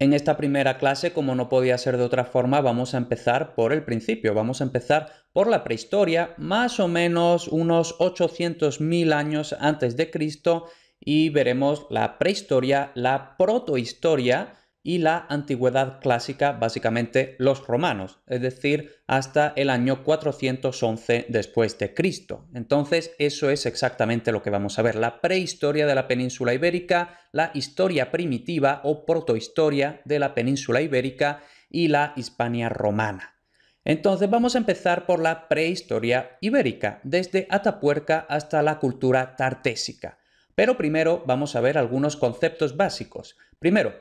En esta primera clase, como no podía ser de otra forma, vamos a empezar por el principio. Vamos a empezar por la prehistoria, más o menos unos 800.000 años antes de Cristo, y veremos la prehistoria, la protohistoria, y la antigüedad clásica, básicamente los romanos, es decir, hasta el año 411 después de Cristo. Entonces, eso es exactamente lo que vamos a ver, la prehistoria de la península ibérica, la historia primitiva o protohistoria de la península ibérica y la Hispania romana. Entonces vamos a empezar por la prehistoria ibérica, desde Atapuerca hasta la cultura tartésica. Pero primero vamos a ver algunos conceptos básicos. Primero,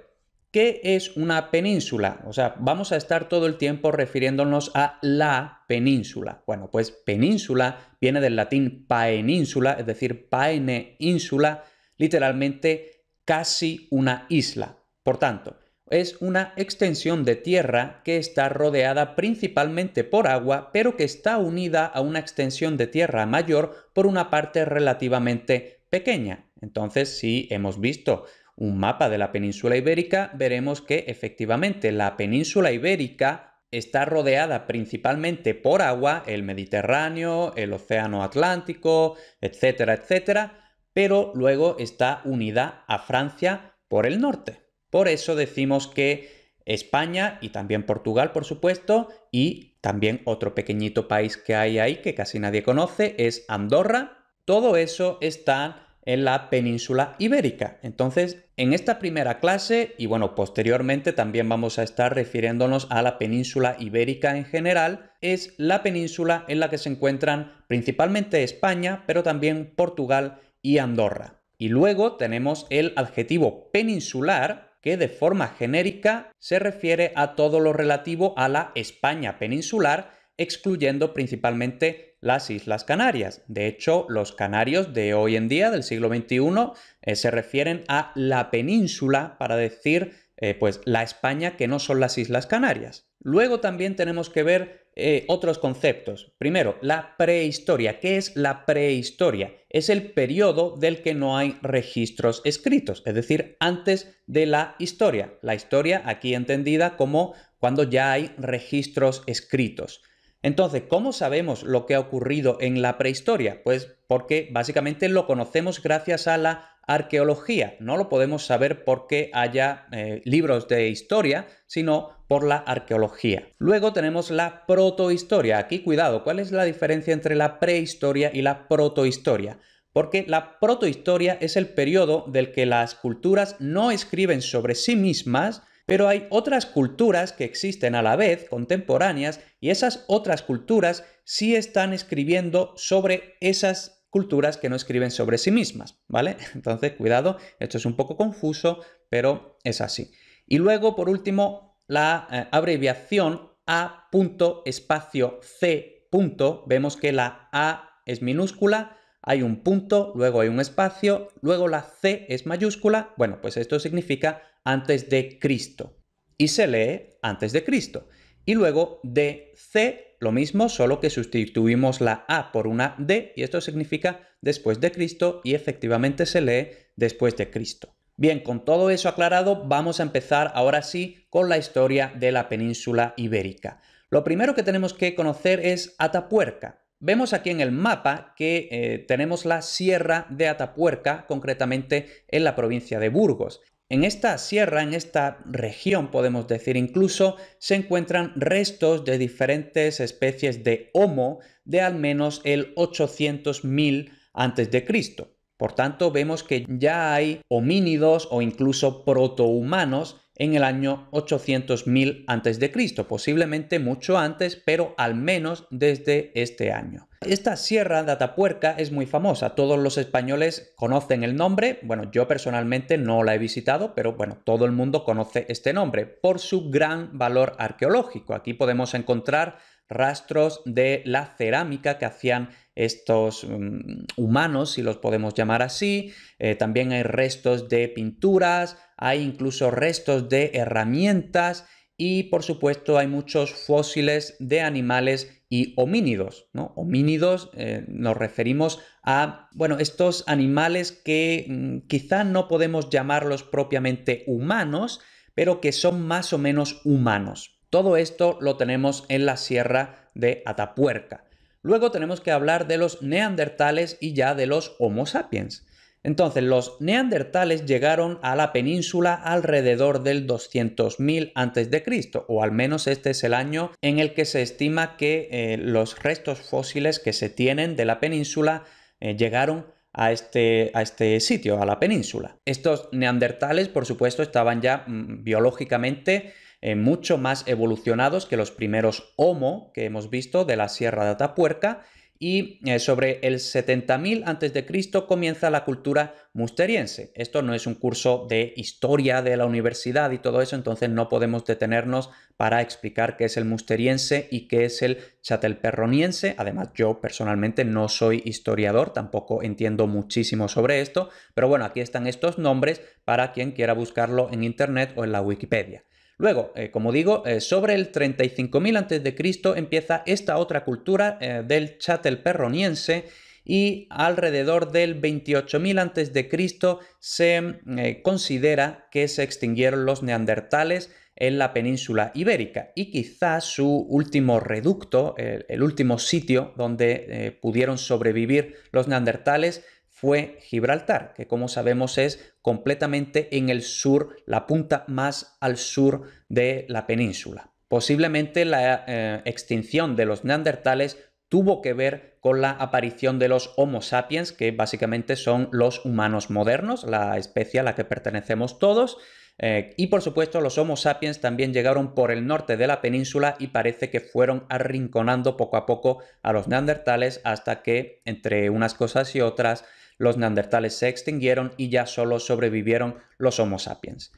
¿Qué es una península? O sea, vamos a estar todo el tiempo refiriéndonos a la península. Bueno, pues península viene del latín paeninsula, es decir, paene insula, literalmente casi una isla. Por tanto, es una extensión de tierra que está rodeada principalmente por agua, pero que está unida a una extensión de tierra mayor por una parte relativamente pequeña. Entonces, si sí, hemos visto un mapa de la península ibérica, veremos que efectivamente la península ibérica está rodeada principalmente por agua, el Mediterráneo, el Océano Atlántico, etcétera, etcétera, pero luego está unida a Francia por el norte. Por eso decimos que España y también Portugal, por supuesto, y también otro pequeñito país que hay ahí que casi nadie conoce es Andorra. Todo eso está en la península ibérica. Entonces, en esta primera clase, y bueno, posteriormente también vamos a estar refiriéndonos a la península ibérica en general, es la península en la que se encuentran principalmente España, pero también Portugal y Andorra. Y luego tenemos el adjetivo peninsular, que de forma genérica se refiere a todo lo relativo a la España peninsular, excluyendo principalmente las Islas Canarias. De hecho, los canarios de hoy en día, del siglo XXI, eh, se refieren a la península para decir eh, pues la España que no son las Islas Canarias. Luego también tenemos que ver eh, otros conceptos. Primero, la prehistoria. ¿Qué es la prehistoria? Es el periodo del que no hay registros escritos, es decir, antes de la historia. La historia aquí entendida como cuando ya hay registros escritos. Entonces, ¿cómo sabemos lo que ha ocurrido en la prehistoria? Pues porque básicamente lo conocemos gracias a la arqueología. No lo podemos saber porque haya eh, libros de historia, sino por la arqueología. Luego tenemos la protohistoria. Aquí cuidado, ¿cuál es la diferencia entre la prehistoria y la protohistoria? Porque la protohistoria es el periodo del que las culturas no escriben sobre sí mismas, pero hay otras culturas que existen a la vez, contemporáneas, y esas otras culturas sí están escribiendo sobre esas culturas que no escriben sobre sí mismas, ¿vale? Entonces, cuidado, esto es un poco confuso, pero es así. Y luego, por último, la eh, abreviación A punto espacio C punto. Vemos que la A es minúscula, hay un punto, luego hay un espacio, luego la C es mayúscula. Bueno, pues esto significa antes de Cristo. Y se lee antes de Cristo. Y luego de C, lo mismo, solo que sustituimos la A por una D, y esto significa después de Cristo, y efectivamente se lee después de Cristo. Bien, con todo eso aclarado, vamos a empezar ahora sí con la historia de la península ibérica. Lo primero que tenemos que conocer es Atapuerca. Vemos aquí en el mapa que eh, tenemos la sierra de Atapuerca, concretamente en la provincia de Burgos. En esta sierra, en esta región podemos decir incluso, se encuentran restos de diferentes especies de Homo de al menos el 800.000 a.C. Por tanto, vemos que ya hay homínidos o incluso protohumanos en el año 800.000 a.C., posiblemente mucho antes, pero al menos desde este año. Esta sierra de Atapuerca es muy famosa, todos los españoles conocen el nombre, bueno, yo personalmente no la he visitado, pero bueno, todo el mundo conoce este nombre por su gran valor arqueológico. Aquí podemos encontrar rastros de la cerámica que hacían estos mm, humanos, si los podemos llamar así. Eh, también hay restos de pinturas, hay incluso restos de herramientas y por supuesto hay muchos fósiles de animales y homínidos. Homínidos eh, nos referimos a bueno, estos animales que mm, quizá no podemos llamarlos propiamente humanos, pero que son más o menos humanos. Todo esto lo tenemos en la sierra de Atapuerca. Luego tenemos que hablar de los neandertales y ya de los Homo sapiens. Entonces, los neandertales llegaron a la península alrededor del 200.000 a.C., o al menos este es el año en el que se estima que eh, los restos fósiles que se tienen de la península eh, llegaron a este, a este, sitio, a la península. Estos neandertales, por supuesto, estaban ya mm, biológicamente eh, mucho más evolucionados que los primeros Homo que hemos visto de la Sierra de Atapuerca y eh, sobre el 70.000 a.C. comienza la cultura musteriense. Esto no es un curso de historia de la universidad y todo eso, entonces no podemos detenernos para explicar qué es el musteriense y qué es el chatelperroniense. Además, yo personalmente no soy historiador, tampoco entiendo muchísimo sobre esto, pero bueno, aquí están estos nombres para quien quiera buscarlo en internet o en la Wikipedia. Luego, eh, como digo, eh, sobre el 35.000 a.C. empieza esta otra cultura eh, del del perroniense y alrededor del 28.000 a.C. se mm, considera que se extinguieron los neandertales en la península ibérica y quizás su último reducto, el último sitio donde pudieron sobrevivir los neandertales fue Gibraltar, que como sabemos es completamente en el sur, la punta más al sur de la península. Posiblemente la eh, extinción de los neandertales tuvo que ver con la aparición de los Homo sapiens, que básicamente son los humanos modernos, la especie a la que pertenecemos todos. Eh, y por supuesto los Homo sapiens también llegaron por el norte de la península y parece que fueron arrinconando poco a poco a los neandertales hasta que entre unas cosas y otras los neandertales se extinguieron y ya solo sobrevivieron los Homo sapiens.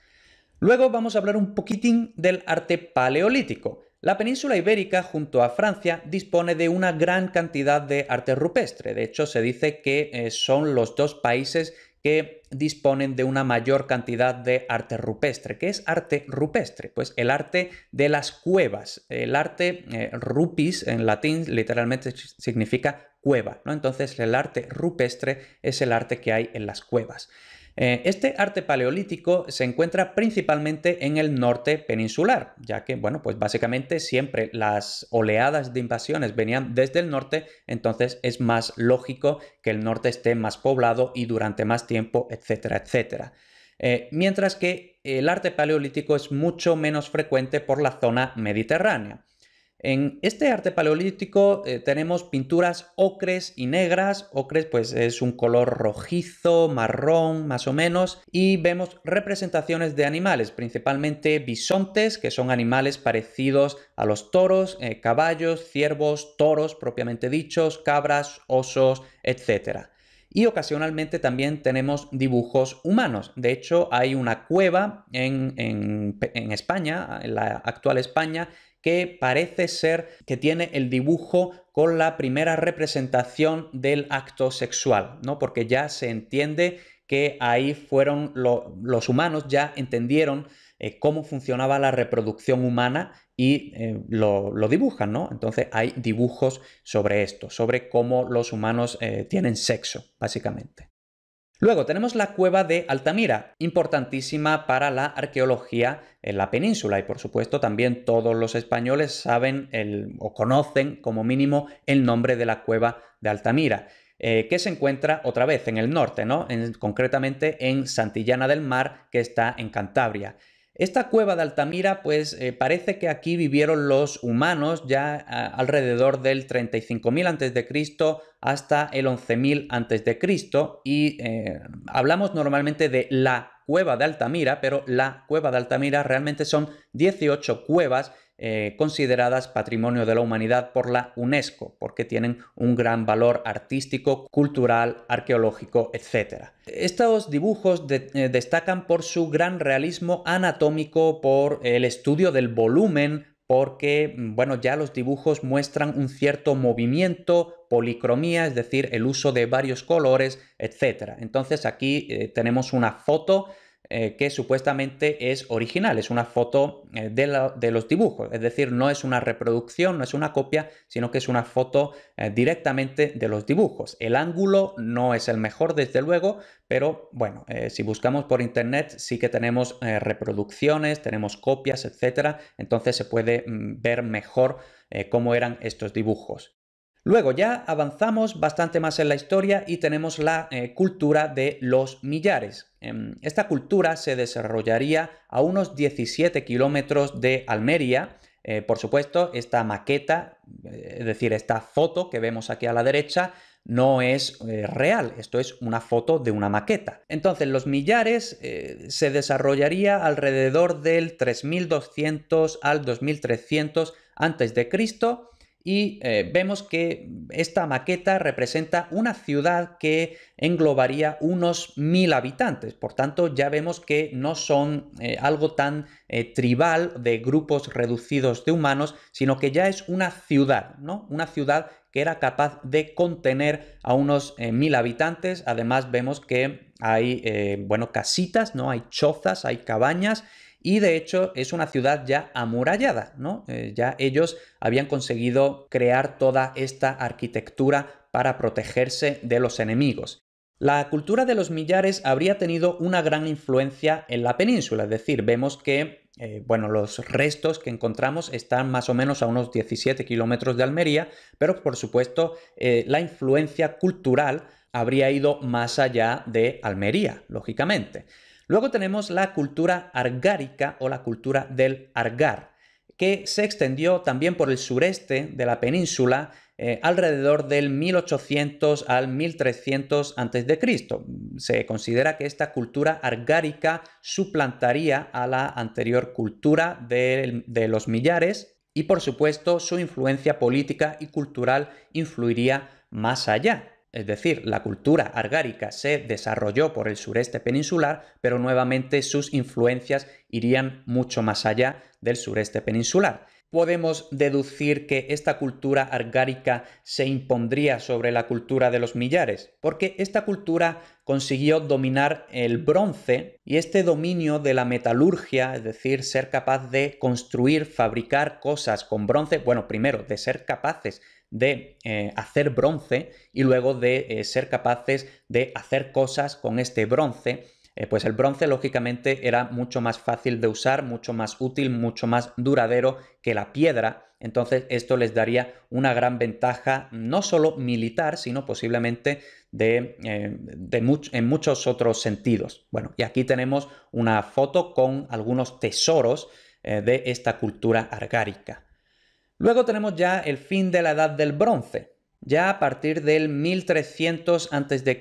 Luego vamos a hablar un poquitín del arte paleolítico. La península ibérica junto a Francia dispone de una gran cantidad de arte rupestre. De hecho, se dice que eh, son los dos países que disponen de una mayor cantidad de arte rupestre. ¿Qué es arte rupestre? Pues el arte de las cuevas. El arte eh, rupis en latín literalmente significa cueva. ¿no? Entonces el arte rupestre es el arte que hay en las cuevas. Eh, este arte paleolítico se encuentra principalmente en el norte peninsular, ya que, bueno, pues básicamente siempre las oleadas de invasiones venían desde el norte, entonces es más lógico que el norte esté más poblado y durante más tiempo, etcétera, etcétera. Eh, mientras que el arte paleolítico es mucho menos frecuente por la zona mediterránea. En este arte paleolítico eh, tenemos pinturas ocres y negras. Ocres pues es un color rojizo, marrón más o menos y vemos representaciones de animales, principalmente bisontes que son animales parecidos a los toros, eh, caballos, ciervos, toros propiamente dichos, cabras, osos, etc. Y ocasionalmente también tenemos dibujos humanos. De hecho, hay una cueva en España, en la actual España, que parece ser que tiene el dibujo con la primera representación del acto sexual, ¿no? Porque ya se entiende que ahí fueron los humanos, ya entendieron eh, cómo funcionaba la reproducción humana y eh, lo, dibujan, ¿no? Entonces hay dibujos sobre esto, sobre cómo los humanos eh, tienen sexo, básicamente. Luego tenemos la cueva de Altamira, importantísima para la arqueología en la península y por supuesto también todos los españoles saben o conocen como mínimo el nombre de la cueva de Altamira. Eh, que se encuentra otra vez en el norte, ¿no? concretamente en Santillana del Mar, que está en Cantabria. Esta cueva de Altamira, pues eh, parece que aquí vivieron los humanos ya alrededor del 35.000 a.C. hasta el 11.000 a.C. y eh, hablamos normalmente de la cueva de Altamira, pero la cueva de Altamira realmente son 18 cuevas eh, consideradas Patrimonio de la Humanidad por la UNESCO, porque tienen un gran valor artístico, cultural, arqueológico, etc. Estos dibujos eh, destacan por su gran realismo anatómico, por el estudio del volumen, porque, mm, bueno, ya los dibujos muestran un cierto movimiento, policromía, es decir, el uso de varios colores, etc. Entonces aquí eh, tenemos una foto eh, que supuestamente es original, es una foto eh, de, los dibujos, es decir, no es una reproducción, no es una copia, sino que es una foto eh, directamente de los dibujos. El ángulo no es el mejor, desde luego, pero bueno, si buscamos por internet sí que tenemos reproducciones, tenemos copias, etcétera, entonces se puede mm, ver mejor cómo eran estos dibujos. Luego ya avanzamos bastante más en la historia y tenemos la eh, cultura de los millares. Em, esta cultura se desarrollaría a unos 17 kilómetros de Almería. Eh, por supuesto, esta maqueta, eh, es decir, esta foto que vemos aquí a la derecha, no es real, esto es una foto de una maqueta. Entonces, los millares se desarrollaría alrededor del 3200 al 2300 antes de Cristo y eh, vemos que esta maqueta representa una ciudad que englobaría unos mil habitantes. Por tanto, ya vemos que no son eh, algo tan eh, tribal de grupos reducidos de humanos, sino que ya es una ciudad, ¿no? Una ciudad que era capaz de contener a unos mil habitantes. Además, vemos que hay, bueno, casitas, ¿no? Hay chozas, hay cabañas y de hecho es una ciudad ya amurallada, ¿no? Eh, ya ellos habían conseguido crear toda esta arquitectura para protegerse de los enemigos. La cultura de los millares habría tenido una gran influencia en la península, es decir, vemos que eh, bueno, los restos que encontramos están más o menos a unos 17 kilómetros de Almería, pero por supuesto eh, la influencia cultural habría ido más allá de Almería, lógicamente. Luego tenemos la cultura argárica o la cultura del argar, que se extendió también por el sureste de la península eh, alrededor del 1800 al 1300 a.C. Se considera que esta cultura argárica suplantaría a la anterior cultura de los millares y por supuesto su influencia política y cultural influiría más allá. Es decir, la cultura argárica se desarrolló por el sureste peninsular, pero nuevamente sus influencias irían mucho más allá del sureste peninsular podemos deducir que esta cultura argárica se impondría sobre la cultura de los millares, porque esta cultura consiguió dominar el bronce y este dominio de la metalurgia, es decir, ser capaz de construir, fabricar cosas con bronce, bueno, primero, de ser capaces de eh, hacer bronce y luego de eh, ser capaces de hacer cosas con este bronce, eh, pues el bronce, lógicamente, era mucho más fácil de usar, mucho más útil, mucho más duradero que la piedra. Entonces, esto les daría una gran ventaja, no solo militar, sino posiblemente de, eh, en muchos otros sentidos. Bueno, y aquí tenemos una foto con algunos tesoros eh, de esta cultura argárica. Luego tenemos ya el fin de la edad del bronce. Ya a partir del 1300 a.C.,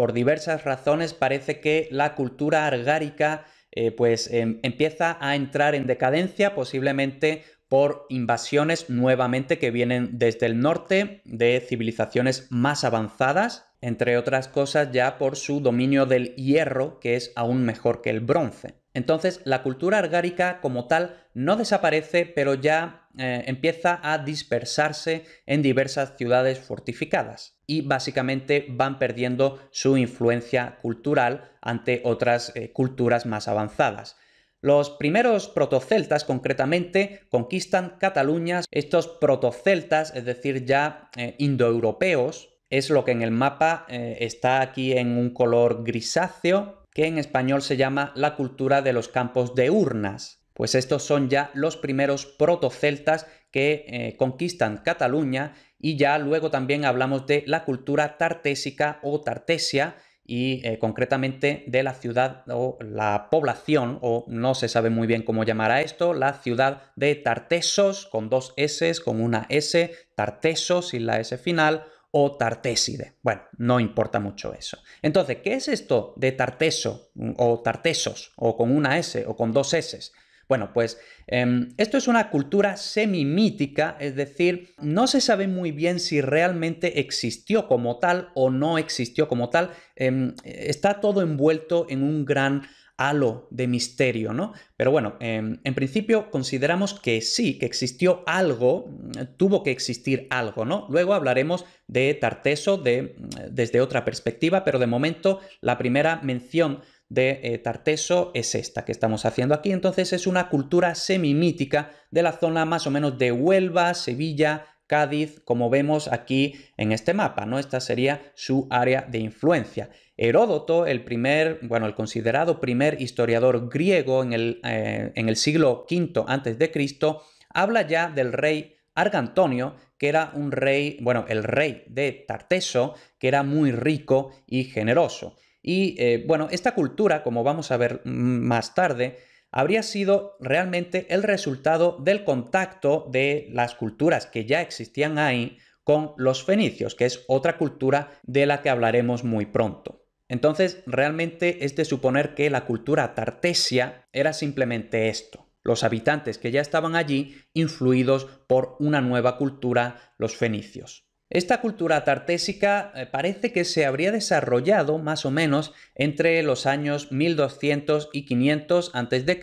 por diversas razones parece que la cultura argárica eh, pues em, empieza a entrar en decadencia, posiblemente por invasiones nuevamente que vienen desde el norte de civilizaciones más avanzadas, entre otras cosas ya por su dominio del hierro, que es aún mejor que el bronce. Entonces, la cultura argárica como tal no desaparece, pero ya eh, empieza a dispersarse en diversas ciudades fortificadas y básicamente van perdiendo su influencia cultural ante otras eh, culturas más avanzadas. Los primeros protoceltas concretamente conquistan Cataluña. Estos protoceltas, es decir, ya eh, indoeuropeos, es lo que en el mapa está aquí en un color grisáceo, que en español se llama la cultura de los campos de urnas pues estos son ya los primeros protoceltas que eh, conquistan Cataluña y ya luego también hablamos de la cultura tartésica o tartesia y eh, concretamente de la ciudad o la población, o no se sabe muy bien cómo llamar a esto, la ciudad de Tartesos, con dos S, con una S, Tartesos sin la S final, o Tartéside. Bueno, no importa mucho eso. Entonces, ¿qué es esto de Tarteso o Tartesos, o con una S o con dos S? Bueno, pues em, esto es una cultura semimítica, es decir, no se sabe muy bien si realmente existió como tal o no existió como tal. Em, está todo envuelto en un gran halo de misterio, ¿no? Pero bueno, em, en principio consideramos que sí, que existió algo, tuvo que existir algo, ¿no? Luego hablaremos de Tarteso de, desde otra perspectiva, pero de momento la primera mención de eh, Tarteso es esta que estamos haciendo aquí. Entonces es una cultura semimítica de la zona más o menos de Huelva, Sevilla, Cádiz, como vemos aquí en este mapa, ¿no? Esta sería su área de influencia. Heródoto, el primer, bueno, el considerado primer historiador griego en el, eh, en el siglo V antes de Cristo, habla ya del rey Argantonio, que era un rey, bueno, el rey de Tarteso, que era muy rico y generoso. Y eh, bueno, esta cultura, como vamos a ver más tarde, habría sido realmente el resultado del contacto de las culturas que ya existían ahí con los fenicios, que es otra cultura de la que hablaremos muy pronto. Entonces, realmente es de suponer que la cultura tartesia era simplemente esto. Los habitantes que ya estaban allí, influidos por una nueva cultura, los fenicios. Esta cultura tartésica eh, parece que se habría desarrollado más o menos entre los años 1200 y 500 a.C.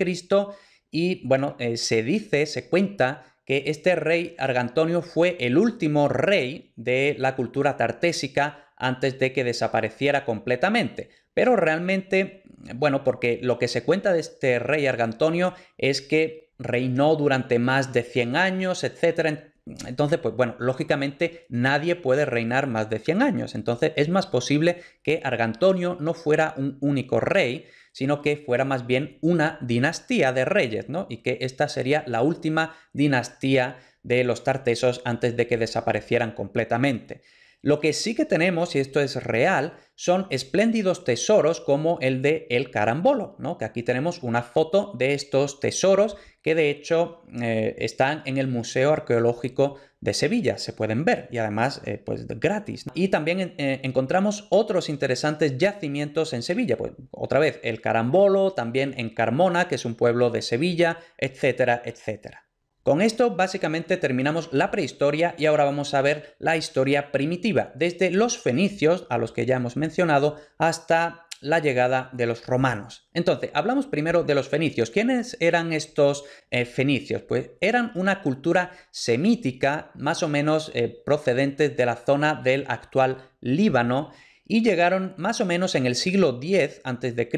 y bueno, eh, se dice, se cuenta que este rey Argantonio fue el último rey de la cultura tartésica antes de que desapareciera completamente. Pero realmente, bueno, porque lo que se cuenta de este rey Argantonio es que reinó durante más de 100 años, etc., entonces, pues bueno, lógicamente nadie puede reinar más de 100 años. Entonces es más posible que Argantonio no fuera un único rey, sino que fuera más bien una dinastía de reyes, ¿no? Y que esta sería la última dinastía de los tartesos antes de que desaparecieran completamente. Lo que sí que tenemos, y esto es real, son espléndidos tesoros como el de El Carambolo, que aquí tenemos una foto de estos tesoros que de hecho eh, están en el Museo Arqueológico de Sevilla, se pueden ver y además eh, pues gratis. Y también eh, encontramos otros interesantes yacimientos en Sevilla, pues otra vez El Carambolo, también en Carmona, que es un pueblo de Sevilla, etcétera, etcétera. Con esto básicamente terminamos la prehistoria y ahora vamos a ver la historia primitiva, desde los fenicios, a los que ya hemos mencionado, hasta la llegada de los romanos. Entonces, hablamos primero de los fenicios. ¿Quiénes eran estos eh, fenicios? Pues eran una cultura semítica, más o menos eh, procedente procedentes de la zona del actual Líbano, y llegaron más o menos en el siglo X a.C.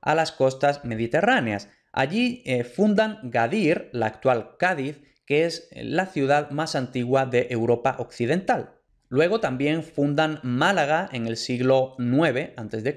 a las costas mediterráneas. Allí eh, fundan Gadir, la actual Cádiz, que es la ciudad más antigua de Europa Occidental. Luego también fundan Málaga en el siglo IX a.C.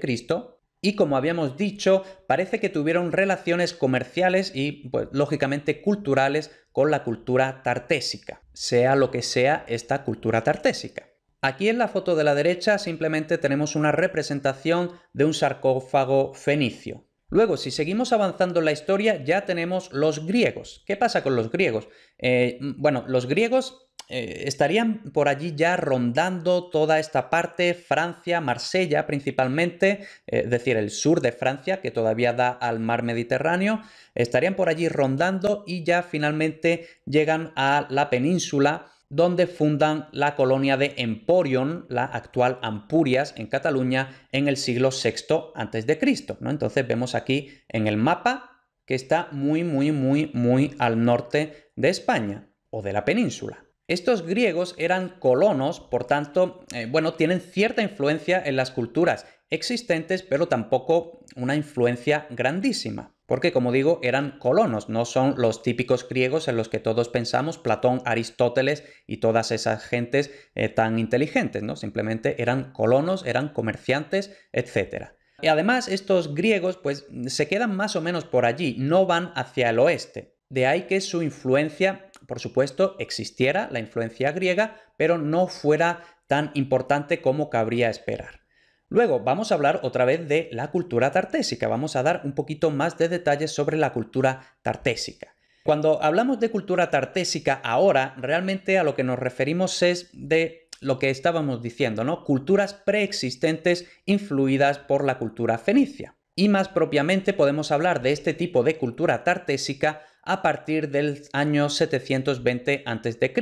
y como habíamos dicho, parece que tuvieron relaciones comerciales y pues, lógicamente culturales con la cultura tartésica, sea lo que sea esta cultura tartésica. Aquí en la foto de la derecha simplemente tenemos una representación de un sarcófago fenicio. Luego, si seguimos avanzando en la historia, ya tenemos los griegos. ¿Qué pasa con los griegos? Eh, mm, bueno, los griegos eh, estarían por allí ya rondando toda esta parte, Francia, Marsella principalmente, eh, es decir, el sur de Francia, que todavía da al mar Mediterráneo, estarían por allí rondando y ya finalmente llegan a la península donde fundan la colonia de Emporion, la actual Ampurias, en Cataluña, en el siglo VI a.C. ¿no? Entonces vemos aquí en el mapa que está muy, muy, muy, muy al norte de España o de la península. Estos griegos eran colonos, por tanto, eh, bueno, tienen cierta influencia en las culturas existentes, pero tampoco una influencia grandísima porque como digo eran colonos, no son los típicos griegos en los que todos pensamos, Platón, Aristóteles y todas esas gentes eh, tan inteligentes, ¿no? Simplemente eran colonos, eran comerciantes, etc. Y además estos griegos pues se quedan más o menos por allí, no van hacia el oeste. De ahí que su influencia, por supuesto, existiera, la influencia griega, pero no fuera tan importante como cabría esperar. Luego vamos a hablar otra vez de la cultura tartésica, vamos a dar un poquito más de detalles sobre la cultura tartésica. Cuando hablamos de cultura tartésica ahora, realmente a lo que nos referimos es de lo que estábamos diciendo, ¿no? Culturas preexistentes influidas por la cultura fenicia. Y más propiamente podemos hablar de este tipo de cultura tartésica a partir del año 720 a.C.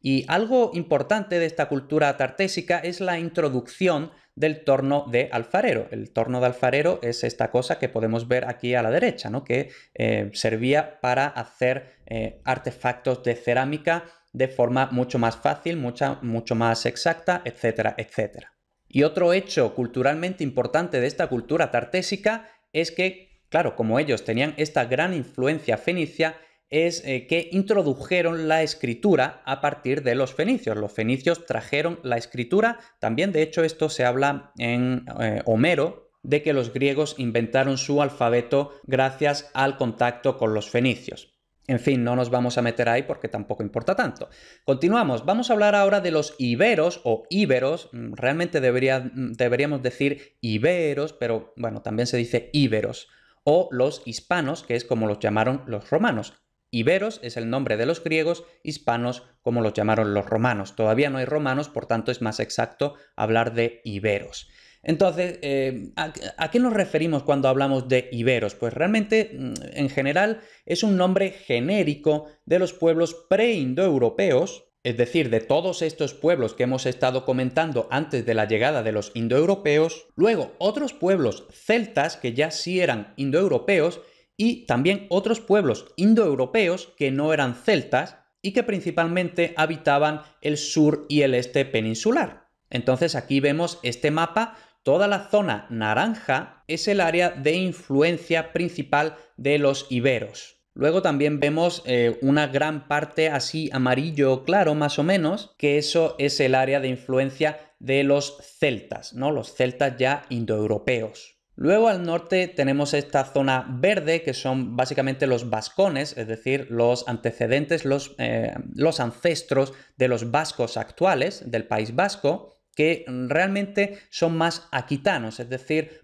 Y algo importante de esta cultura tartésica es la introducción del torno de alfarero. El torno de alfarero es esta cosa que podemos ver aquí a la derecha, ¿no? que eh, servía para hacer eh, artefactos de cerámica de forma mucho más fácil, mucha, mucho más exacta, etcétera, etcétera. Y otro hecho culturalmente importante de esta cultura tartésica es que, claro, como ellos tenían esta gran influencia fenicia, es eh, que introdujeron la escritura a partir de los fenicios. Los fenicios trajeron la escritura, también de hecho esto se habla en eh, Homero, de que los griegos inventaron su alfabeto gracias al contacto con los fenicios. En fin, no nos vamos a meter ahí porque tampoco importa tanto. Continuamos, vamos a hablar ahora de los iberos o íberos, mm, realmente debería, mm, deberíamos decir iberos, pero bueno, también se dice íberos, o los hispanos, que es como los llamaron los romanos, Iberos es el nombre de los griegos, hispanos como los llamaron los romanos. Todavía no hay romanos, por tanto es más exacto hablar de iberos. Entonces, eh, ¿a, ¿a, qué nos referimos cuando hablamos de iberos? Pues realmente, mm, en general, es un nombre genérico de los pueblos pre-indoeuropeos, es decir, de todos estos pueblos que hemos estado comentando antes de la llegada de los indoeuropeos, luego otros pueblos celtas que ya sí eran indoeuropeos y también otros pueblos indoeuropeos que no eran celtas y que principalmente habitaban el sur y el este peninsular. Entonces aquí vemos este mapa, toda la zona naranja es el área de influencia principal de los iberos. Luego también vemos eh, una gran parte así amarillo claro más o menos, que eso es el área de influencia de los celtas, ¿no? Los celtas ya indoeuropeos. Luego al norte tenemos esta zona verde, que son básicamente los vascones, es decir, los antecedentes, los, eh, ancestros de los vascos actuales, del País Vasco, que realmente son más aquitanos, es decir,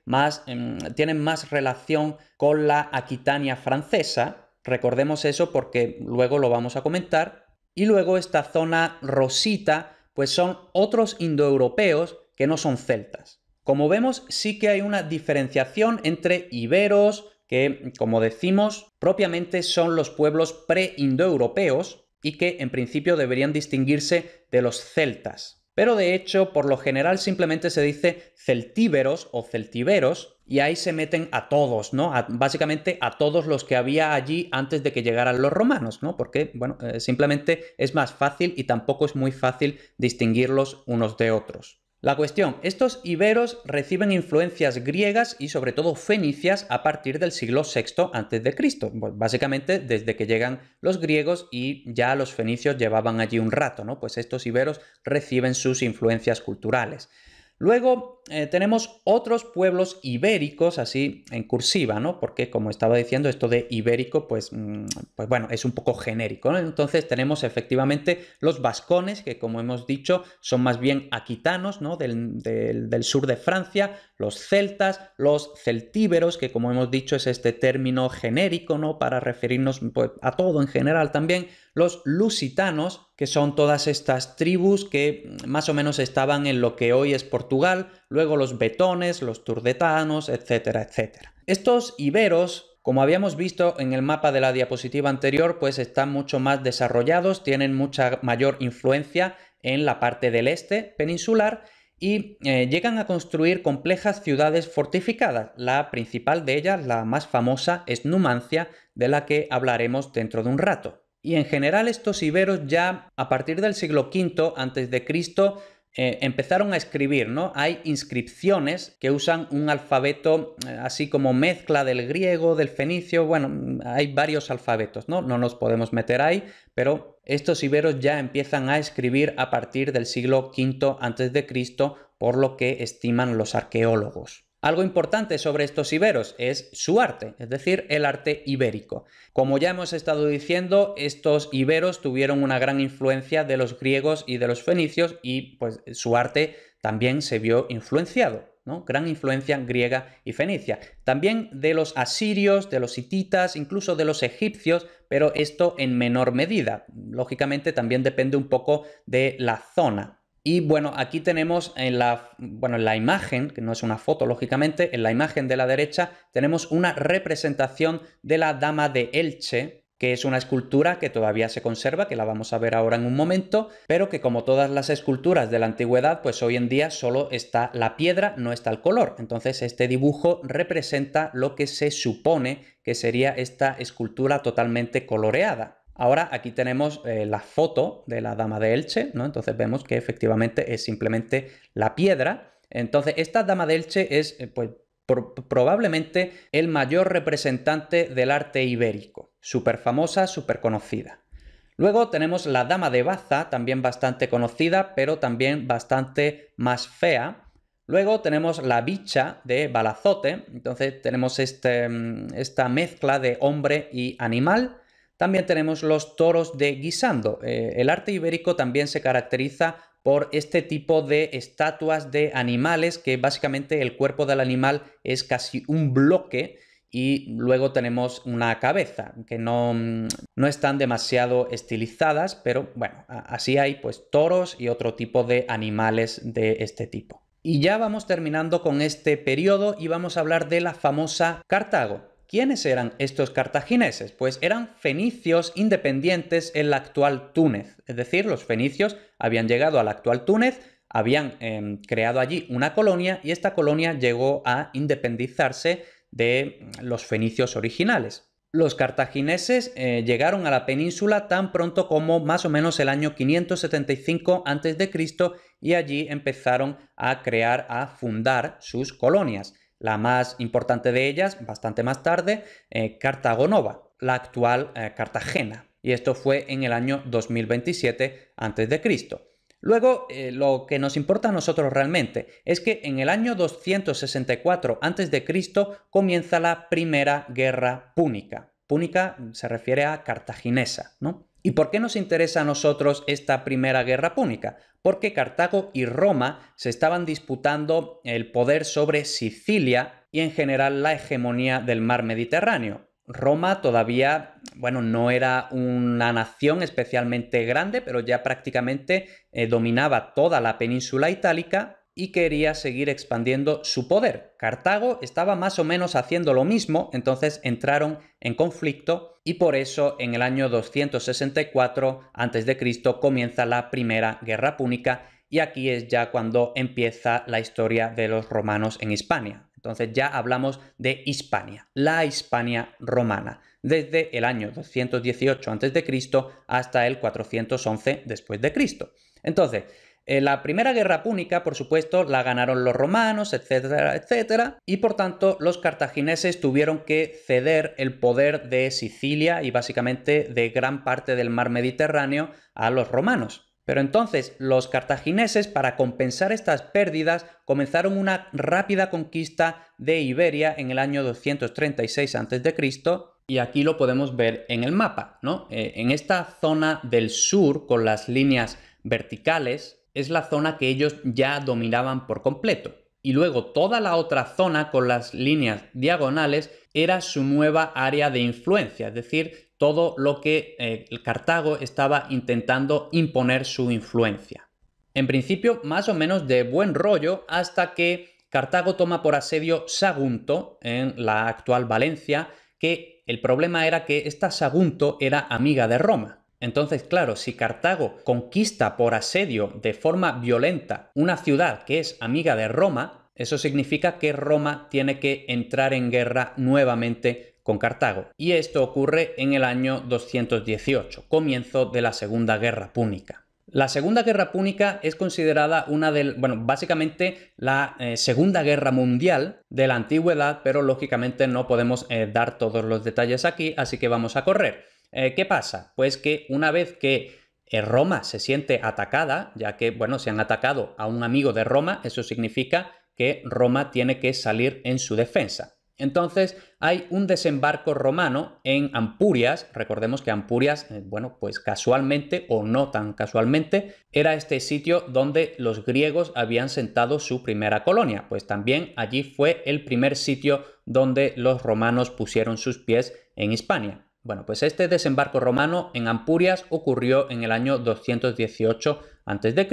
em, tienen más relación con la Aquitania francesa. Recordemos eso porque luego lo vamos a comentar. Y luego esta zona rosita, pues son otros indoeuropeos que no son celtas. Como vemos, sí que hay una diferenciación entre iberos, que, como decimos, propiamente son los pueblos pre-indoeuropeos y que en principio deberían distinguirse de los celtas. Pero de hecho, por lo general simplemente se dice celtíberos o celtíberos, y ahí se meten a todos, ¿no? básicamente a todos los que había allí antes de que llegaran los romanos, ¿no? Porque, bueno, eh, simplemente es más fácil y tampoco es muy fácil distinguirlos unos de otros. La cuestión, estos iberos reciben influencias griegas y sobre todo fenicias a partir del siglo VI a.C., básicamente desde que llegan los griegos y ya los fenicios llevaban allí un rato, ¿no? Pues estos iberos reciben sus influencias culturales. Luego, eh, tenemos otros pueblos ibéricos, así en cursiva, ¿no? Porque como estaba diciendo, esto de ibérico, pues, mm, pues bueno, es un poco genérico, Entonces tenemos efectivamente los vascones, que como hemos dicho, son más bien aquitanos, ¿no? Del, sur de Francia, los celtas, los celtíberos, que como hemos dicho es este término genérico, ¿no? Para referirnos pues, a todo en general también, los lusitanos, que son todas estas tribus que mm, más o menos estaban en lo que hoy es Portugal, luego los betones, los turdetanos, etcétera, etcétera. Estos iberos como habíamos visto en el mapa de la diapositiva anterior, pues están mucho más desarrollados, tienen mucha mayor influencia en la parte del este peninsular y eh, llegan a construir complejas ciudades fortificadas. La principal de ellas, la más famosa, es Numancia, de la que hablaremos dentro de un rato. Y en general estos iberos ya a partir del siglo V a.C. Eh, empezaron a escribir, ¿no? Hay inscripciones que usan un alfabeto eh, así como mezcla del griego, del fenicio, bueno, hay varios alfabetos, ¿no? No nos podemos meter ahí, pero estos iberos ya empiezan a escribir a partir del siglo V a.C., por lo que estiman los arqueólogos. Algo importante sobre estos iberos es su arte, es decir, el arte ibérico. Como ya hemos estado diciendo, estos iberos tuvieron una gran influencia de los griegos y de los fenicios y pues su arte también se vio influenciado. ¿no? Gran influencia griega y fenicia. También de los asirios, de los hititas, incluso de los egipcios, pero esto en menor medida. Lógicamente también depende un poco de la zona. Y bueno, aquí tenemos en la, bueno, en la imagen, que no es una foto lógicamente, en la imagen de la derecha tenemos una representación de la Dama de Elche, que es una escultura que todavía se conserva, que la vamos a ver ahora en un momento, pero que como todas las esculturas de la antigüedad, pues hoy en día solo está la piedra, no está el color. Entonces este dibujo representa lo que se supone que sería esta escultura totalmente coloreada. Ahora aquí tenemos eh, la foto de la dama de Elche, ¿no? Entonces vemos que efectivamente es simplemente la piedra. Entonces, esta dama de Elche es eh, pues, probablemente el mayor representante del arte ibérico. Súper famosa, súper conocida. Luego tenemos la dama de Baza, también bastante conocida, pero también bastante más fea. Luego tenemos la bicha de Balazote, entonces tenemos este, mm, esta mezcla de hombre y animal. También tenemos los toros de guisando. Eh, el arte ibérico también se caracteriza por este tipo de estatuas de animales que básicamente el cuerpo del animal es casi un bloque y luego tenemos una cabeza que no, mm, no están demasiado estilizadas, pero bueno, así hay pues toros y otro tipo de animales de este tipo. Y ya vamos terminando con este periodo y vamos a hablar de la famosa Cartago. ¿Quiénes eran estos cartagineses? Pues eran fenicios independientes en la actual Túnez. Es decir, los fenicios habían llegado a la actual Túnez, habían em, creado allí una colonia y esta colonia llegó a independizarse de mm, los fenicios originales. Los cartagineses eh, llegaron a la península tan pronto como más o menos el año 575 a.C. y allí empezaron a crear, a fundar sus colonias. La más importante de ellas, bastante más tarde, eh, Cartagonova, la actual eh, Cartagena. Y esto fue en el año 2027 a.C. Luego, eh, lo que nos importa a nosotros realmente es que en el año 264 a.C. comienza la Primera Guerra Púnica. Púnica se refiere a cartaginesa, ¿no? ¿Y por qué nos interesa a nosotros esta primera guerra púnica? Porque Cartago y Roma se estaban disputando el poder sobre Sicilia y en general la hegemonía del mar Mediterráneo. Roma todavía, bueno, no era una nación especialmente grande, pero ya prácticamente eh, dominaba toda la península itálica y quería seguir expandiendo su poder. Cartago estaba más o menos haciendo lo mismo, entonces entraron en conflicto y por eso en el año 264 a.C. comienza la primera guerra púnica y aquí es ya cuando empieza la historia de los romanos en Hispania. Entonces ya hablamos de Hispania, la Hispania romana, desde el año 218 a.C. hasta el 411 después de Cristo. Entonces, eh, la primera guerra púnica, por supuesto, la ganaron los romanos, etcétera, etcétera, y por tanto los cartagineses tuvieron que ceder el poder de Sicilia y básicamente de gran parte del mar Mediterráneo a los romanos. Pero entonces los cartagineses, para compensar estas pérdidas, comenzaron una rápida conquista de Iberia en el año 236 a.C. Y aquí lo podemos ver en el mapa, ¿no? Eh, en esta zona del sur, con las líneas verticales, es la zona que ellos ya dominaban por completo. Y luego toda la otra zona con las líneas diagonales era su nueva área de influencia, es decir, todo lo que el eh, Cartago estaba intentando imponer su influencia. En principio, más o menos de buen rollo, hasta que Cartago toma por asedio Sagunto, en la actual Valencia, que el problema era que esta Sagunto era amiga de Roma. Entonces, claro, si Cartago conquista por asedio de forma violenta una ciudad que es amiga de Roma, eso significa que Roma tiene que entrar en guerra nuevamente con Cartago. Y esto ocurre en el año 218, comienzo de la Segunda Guerra Púnica. La Segunda Guerra Púnica es considerada una del, bueno, básicamente la eh, Segunda Guerra Mundial de la antigüedad, pero lógicamente no podemos eh, dar todos los detalles aquí, así que vamos a correr. Eh, ¿Qué pasa? Pues que una vez que eh, Roma se siente atacada, ya que, bueno, se han atacado a un amigo de Roma, eso significa que Roma tiene que salir en su defensa. Entonces hay un desembarco romano en Ampurias, recordemos que Ampurias, eh, bueno, pues casualmente o no tan casualmente, era este sitio donde los griegos habían sentado su primera colonia, pues también allí fue el primer sitio donde los romanos pusieron sus pies en Hispania. Bueno, pues este desembarco romano en Ampurias ocurrió en el año 218 a.C.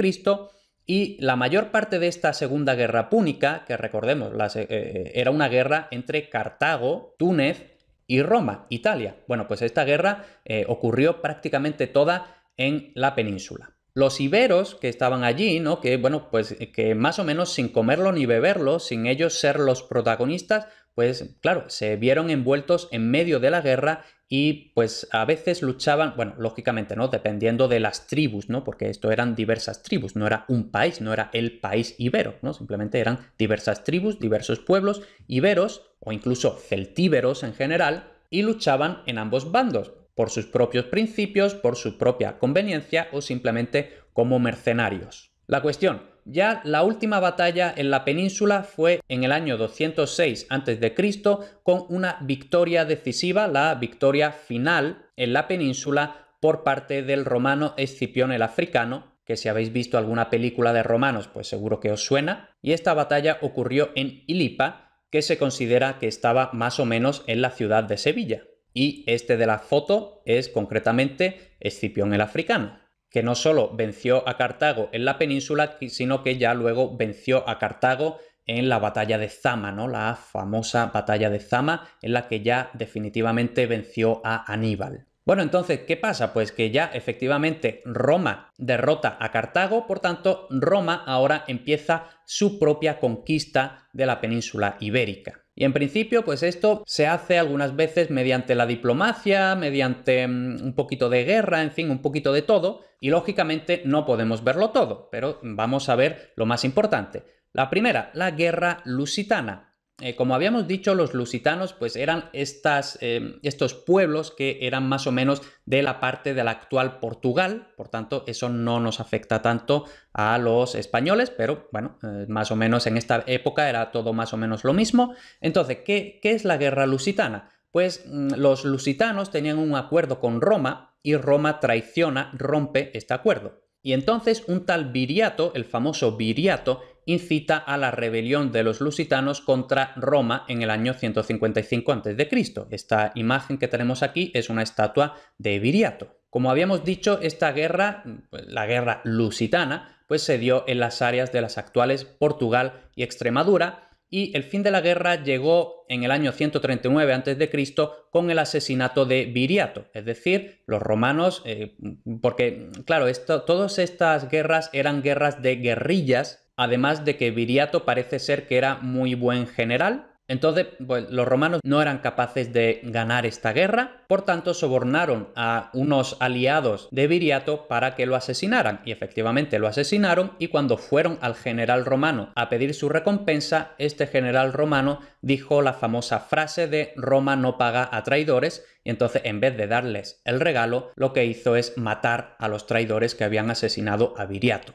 y la mayor parte de esta Segunda Guerra Púnica, que recordemos, eh, eh, era una guerra entre Cartago, Túnez y Roma, Italia. Bueno, pues esta guerra eh, ocurrió prácticamente toda en la península. Los iberos que estaban allí, ¿no? Que bueno, pues que más o menos sin comerlo ni beberlo, sin ellos ser los protagonistas, pues claro, se vieron envueltos en medio de la guerra y pues a veces luchaban, bueno, lógicamente, ¿no? Dependiendo de las tribus, ¿no? Porque esto eran diversas tribus, no era un país, no era el país ibero, ¿no? Simplemente eran diversas tribus, diversos pueblos iberos o incluso celtíberos en general y luchaban en ambos bandos, por sus propios principios, por su propia conveniencia o simplemente como mercenarios. La cuestión ya la última batalla en la península fue en el año 206 a.C. con una victoria decisiva, la victoria final en la península por parte del romano Escipión el Africano, que si habéis visto alguna película de romanos, pues seguro que os suena, y esta batalla ocurrió en Ilipa, que se considera que estaba más o menos en la ciudad de Sevilla. Y este de la foto es concretamente Escipión el Africano que no solo venció a Cartago en la península, sino que ya luego venció a Cartago en la batalla de Zama, ¿no? La famosa batalla de Zama, en la que ya definitivamente venció a Aníbal. Bueno, entonces, ¿qué pasa? Pues que ya efectivamente Roma derrota a Cartago, por tanto, Roma ahora empieza su propia conquista de la península ibérica. Y en principio, pues esto se hace algunas veces mediante la diplomacia, mediante mm, un poquito de guerra, en fin, un poquito de todo, y lógicamente no podemos verlo todo, pero vamos a ver lo más importante. La primera, la guerra lusitana. Eh, como habíamos dicho, los lusitanos pues eran em, estos pueblos que eran más o menos de la parte de la actual Portugal, por tanto eso no nos afecta tanto a los españoles, pero bueno, eh, más o menos en esta época era todo más o menos lo mismo. Entonces, qué es la guerra lusitana? Pues mm, los lusitanos tenían un acuerdo con Roma y Roma traiciona, rompe este acuerdo. Y entonces un tal Viriato, el famoso Viriato, incita a la rebelión de los lusitanos contra Roma en el año 155 a.C. Esta imagen que tenemos aquí es una estatua de Viriato. Como habíamos dicho, esta guerra, pues, la guerra lusitana, pues se dio en las áreas de las actuales Portugal y Extremadura, y el fin de la guerra llegó en el año 139 a.C. con el asesinato de Viriato, es decir, los romanos, eh, porque claro, esto, todas estas guerras eran guerras de guerrillas además de que Viriato parece ser que era muy buen general, entonces, pues, los romanos no eran capaces de ganar esta guerra, por tanto, sobornaron a unos aliados de Viriato para que lo asesinaran, y efectivamente lo asesinaron, y cuando fueron al general romano a pedir su recompensa, este general romano dijo la famosa frase de Roma no paga a traidores, y entonces en vez de darles el regalo, lo que hizo es matar a los traidores que habían asesinado a Viriato.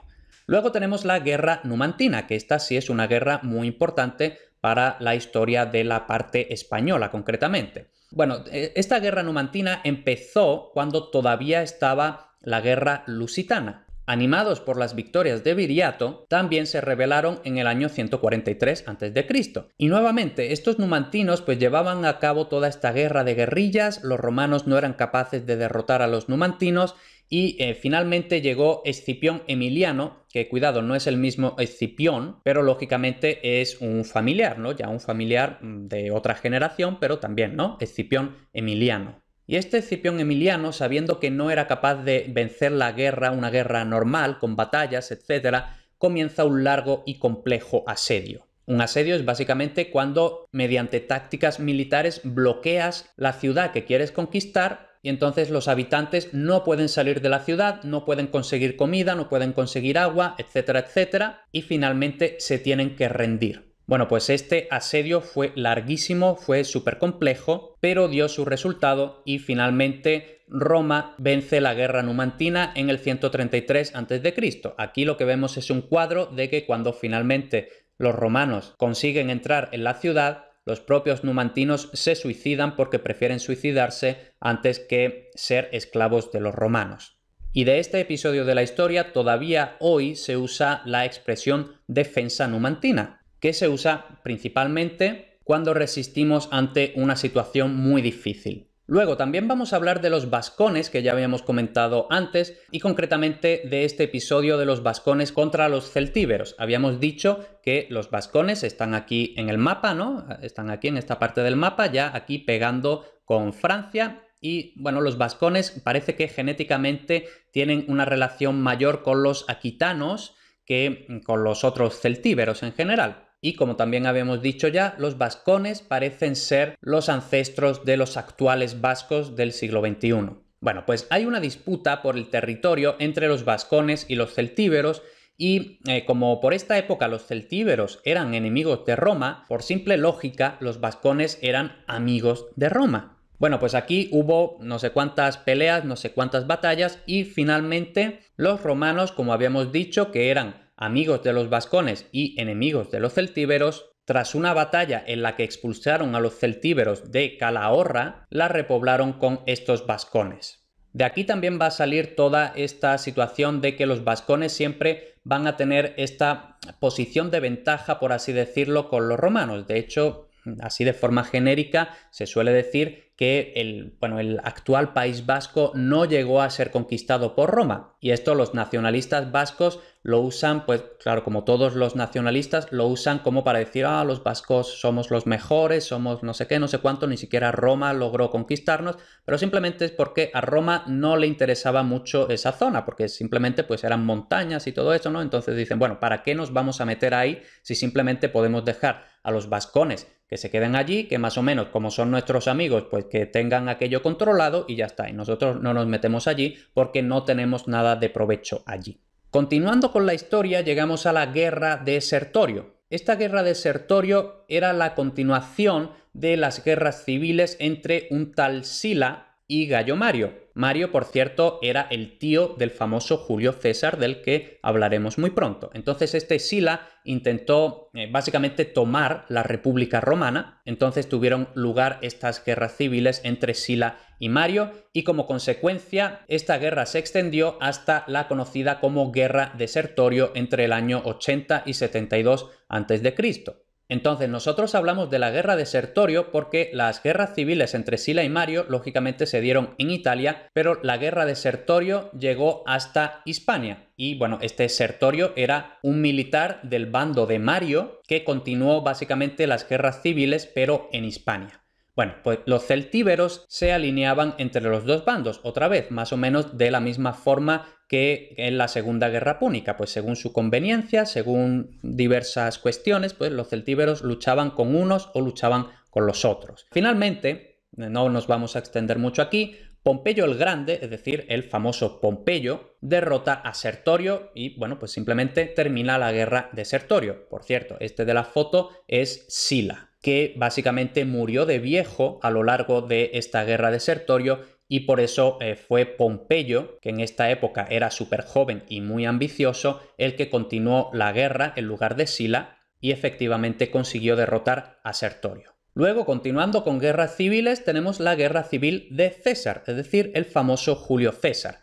Luego tenemos la guerra numantina, que esta sí es una guerra muy importante para la historia de la parte española concretamente. Bueno, e, esta guerra numantina empezó cuando todavía estaba la guerra lusitana, animados por las victorias de Viriato, también se rebelaron en el año 143 a.C. Y nuevamente, estos numantinos pues llevaban a cabo toda esta guerra de guerrillas, los romanos no eran capaces de derrotar a los numantinos y eh, finalmente llegó Escipión Emiliano, que cuidado, no es el mismo Escipión, pero lógicamente es un familiar, ¿no? Ya un familiar mm, de otra generación, pero también, ¿no? Escipión Emiliano. Y este cipión Emiliano, sabiendo que no era capaz de vencer la guerra, una guerra normal, con batallas, etc., comienza un largo y complejo asedio. Un asedio es básicamente cuando mediante tácticas militares bloqueas la ciudad que quieres conquistar y entonces los habitantes no pueden salir de la ciudad, no pueden conseguir comida, no pueden conseguir agua, etcétera, etcétera, y finalmente se tienen que rendir. Bueno, pues este asedio fue larguísimo, fue súper complejo, pero dio su resultado y finalmente Roma vence la guerra numantina en el 133 a.C. Aquí lo que vemos es un cuadro de que cuando finalmente los romanos consiguen entrar en la ciudad, los propios numantinos se suicidan porque prefieren suicidarse antes que ser esclavos de los romanos. Y de este episodio de la historia todavía hoy se usa la expresión defensa numantina que se usa principalmente cuando resistimos ante una situación muy difícil. Luego también vamos a hablar de los vascones que ya habíamos comentado antes y concretamente de este episodio de los vascones contra los celtíberos. Habíamos dicho que los vascones están aquí en el mapa, ¿no? Están aquí en esta parte del mapa, ya aquí pegando con Francia y bueno, los vascones parece que genéticamente tienen una relación mayor con los aquitanos que con los otros celtíberos en general y como también habíamos dicho ya, los vascones parecen ser los ancestros de los actuales vascos del siglo XXI. Bueno, pues hay una disputa por el territorio entre los vascones y los celtíberos y eh, como por esta época los celtíberos eran enemigos de Roma, por simple lógica los vascones eran amigos de Roma. Bueno, pues aquí hubo no sé cuántas peleas, no sé cuántas batallas y finalmente los romanos, como habíamos dicho, que eran amigos de los vascones y enemigos de los celtíberos, tras una batalla en la que expulsaron a los celtíberos de Calahorra, la repoblaron con estos vascones. De aquí también va a salir toda esta situación de que los vascones siempre van a tener esta posición de ventaja, por así decirlo, con los romanos. De hecho, así de forma genérica, se suele decir que el, bueno, el actual País Vasco no llegó a ser conquistado por Roma. Y esto los nacionalistas vascos lo usan, pues claro, como todos los nacionalistas, lo usan como para decir, ah, los vascos somos los mejores, somos no sé qué, no sé cuánto, ni siquiera Roma logró conquistarnos, pero simplemente es porque a Roma no le interesaba mucho esa zona, porque simplemente pues eran montañas y todo eso, ¿no? Entonces dicen, bueno, ¿para qué nos vamos a meter ahí si simplemente podemos dejar a los vascones que se queden allí, que más o menos como son nuestros amigos, pues que tengan aquello controlado y ya está. Y nosotros no nos metemos allí porque no tenemos nada de provecho allí. Continuando con la historia, llegamos a la guerra de Sertorio. Esta guerra de Sertorio era la continuación de las guerras civiles entre un tal Sila y Gallo Mario. Mario, por cierto, era el tío del famoso Julio César, del que hablaremos muy pronto. Entonces, este Sila intentó eh, básicamente tomar la República Romana, entonces tuvieron lugar estas guerras civiles entre Sila y Mario, y como consecuencia, esta guerra se extendió hasta la conocida como Guerra de Sertorio entre el año 80 y 72 a.C. Entonces, nosotros hablamos de la guerra de Sertorio porque las guerras civiles entre Sila y Mario, lógicamente, se dieron en Italia, pero la guerra de Sertorio llegó hasta Hispania. Y bueno, este Sertorio era un militar del bando de Mario que continuó básicamente las guerras civiles, pero en Hispania. Bueno, pues los celtíberos se alineaban entre los dos bandos, otra vez, más o menos de la misma forma que en la Segunda Guerra Púnica, pues según su conveniencia, según diversas cuestiones, pues los celtíberos luchaban con unos o luchaban con los otros. Finalmente, no nos vamos a extender mucho aquí, Pompeyo el Grande, es decir, el famoso Pompeyo, derrota a Sertorio y, bueno, pues simplemente termina la guerra de Sertorio. Por cierto, este de la foto es Sila que básicamente murió de viejo a lo largo de esta guerra de Sertorio y por eso eh, fue Pompeyo, que en esta época era súper joven y muy ambicioso, el que continuó la guerra en lugar de Sila y efectivamente consiguió derrotar a Sertorio. Luego, continuando con guerras civiles, tenemos la guerra civil de César, es decir, el famoso Julio César.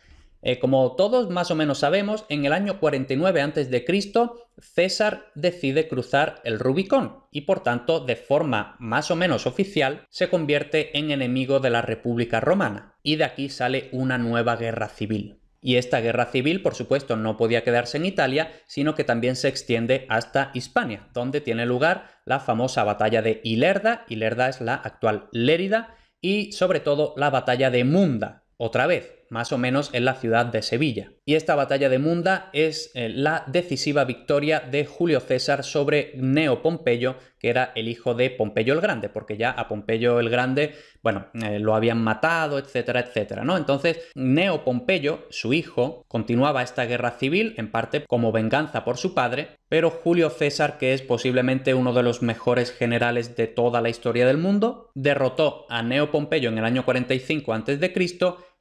Eh, como todos más o menos sabemos, en el año 49 a.C., César decide cruzar el Rubicón y por tanto, de forma más o menos oficial, se convierte en enemigo de la República Romana. Y de aquí sale una nueva guerra civil. Y esta guerra civil, por supuesto, no podía quedarse en Italia, sino que también se extiende hasta Hispania, donde tiene lugar la famosa batalla de Ilerda, Ilerda es la actual Lérida, y sobre todo la batalla de Munda, otra vez, más o menos en la ciudad de Sevilla. Y esta batalla de Munda es eh, la decisiva victoria de Julio César sobre Neo Pompeyo, que era el hijo de Pompeyo el Grande, porque ya a Pompeyo el Grande, bueno, eh, lo habían matado, etcétera, etcétera, ¿no? Entonces, Neo Pompeyo, su hijo, continuaba esta guerra civil, en parte como venganza por su padre, pero Julio César, que es posiblemente uno de los mejores generales de toda la historia del mundo, derrotó a Neo Pompeyo en el año 45 a.C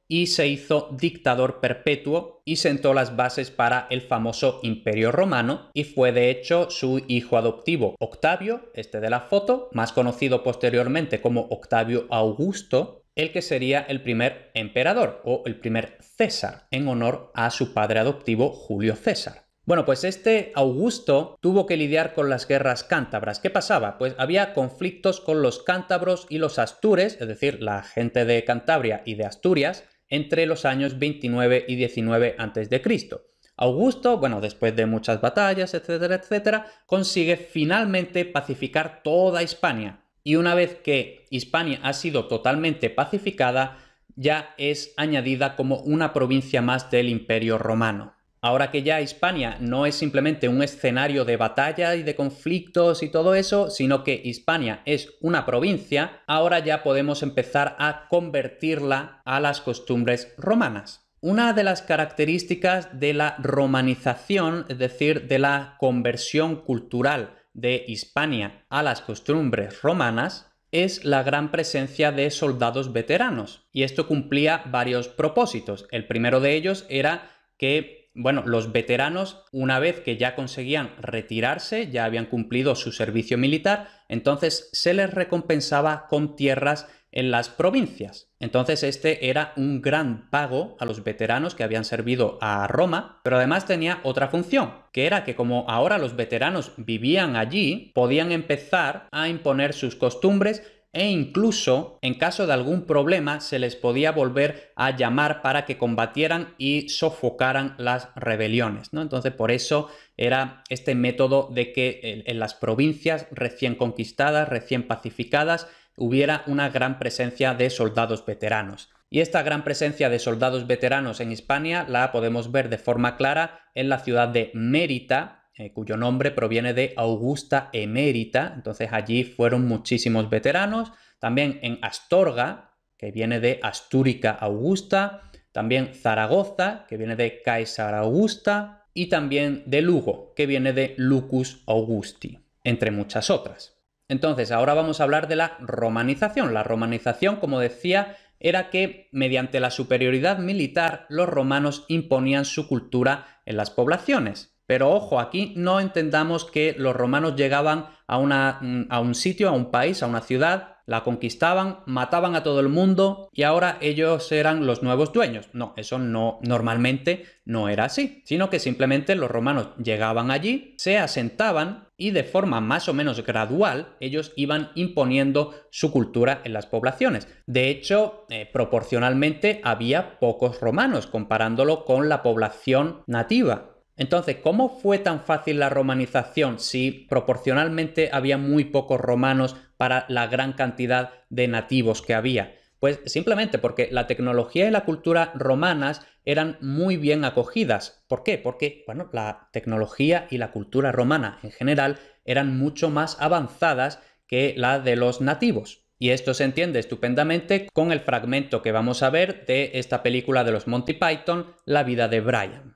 y se hizo dictador perpetuo y sentó las bases para el famoso imperio romano y fue de hecho su hijo adoptivo Octavio, este de la foto, más conocido posteriormente como Octavio Augusto, el que sería el primer emperador o el primer César en honor a su padre adoptivo Julio César. Bueno, pues este Augusto tuvo que lidiar con las guerras cántabras. ¿Qué pasaba? Pues había conflictos con los cántabros y los astures, es decir, la gente de Cantabria y de Asturias, entre los años 29 y 19 a.C. Augusto, bueno, después de muchas batallas, etcétera, etcétera, consigue finalmente pacificar toda Hispania. Y una vez que Hispania ha sido totalmente pacificada, ya es añadida como una provincia más del Imperio Romano. Ahora que ya Hispania no es simplemente un escenario de batalla y de conflictos y todo eso, sino que Hispania es una provincia, ahora ya podemos empezar a convertirla a las costumbres romanas. Una de las características de la romanización, es decir, de la conversión cultural de Hispania a las costumbres romanas, es la gran presencia de soldados veteranos. Y esto cumplía varios propósitos. El primero de ellos era que bueno, los veteranos, una vez que ya conseguían retirarse, ya habían cumplido su servicio militar, entonces se les recompensaba con tierras en las provincias. Entonces este era un gran pago a los veteranos que habían servido a Roma, pero además tenía otra función, que era que como ahora los veteranos vivían allí, podían empezar a imponer sus costumbres e incluso en caso de algún problema se les podía volver a llamar para que combatieran y sofocaran las rebeliones. ¿no? Entonces por eso era este método de que en las provincias recién conquistadas, recién pacificadas, hubiera una gran presencia de soldados veteranos. Y esta gran presencia de soldados veteranos en Hispania la podemos ver de forma clara en la ciudad de Mérita, eh, cuyo nombre proviene de Augusta Emérita, entonces allí fueron muchísimos veteranos. También en Astorga, que viene de Astúrica Augusta, también Zaragoza, que viene de Caesar Augusta, y también de Lugo, que viene de Lucus Augusti, entre muchas otras. Entonces, ahora vamos a hablar de la romanización. La romanización, como decía, era que mediante la superioridad militar los romanos imponían su cultura en las poblaciones. Pero ojo, aquí no entendamos que los romanos llegaban mm, a, un sitio, a un país, a una ciudad, la conquistaban, mataban a todo el mundo y ahora ellos eran los nuevos dueños. No, eso no normalmente no era así, sino que simplemente los romanos llegaban allí, se asentaban y de forma más o menos gradual ellos iban imponiendo su cultura en las poblaciones. De hecho, eh, proporcionalmente había pocos romanos comparándolo con la población nativa. Entonces, ¿cómo fue tan fácil la romanización si proporcionalmente había muy pocos romanos para la gran cantidad de nativos que había? Pues simplemente porque la tecnología y la cultura romanas eran muy bien acogidas. ¿Por qué? Porque, bueno, la tecnología y la cultura romana en general eran mucho más avanzadas que la de los nativos. Y esto se entiende estupendamente con el fragmento que vamos a ver de esta película de los Monty Python, La vida de Brian.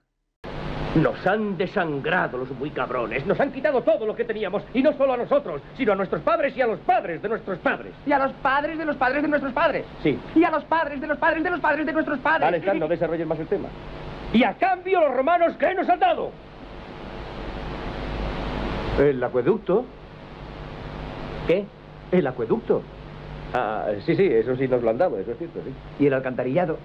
Nos han desangrado los muy cabrones. Nos han quitado todo lo que teníamos. Y no solo a nosotros, sino a nuestros padres y a los padres de nuestros padres. Y a los padres de los padres de nuestros padres. Sí. Y a los padres de los padres de los padres de nuestros padres. Vale, Stan, no desarrolles más el tema. Y a cambio, los romanos, ¿qué nos han dado? El acueducto. ¿Qué? El acueducto. Ah, sí, sí, eso sí nos lo han dado, eso es cierto, sí. Y el alcantarillado.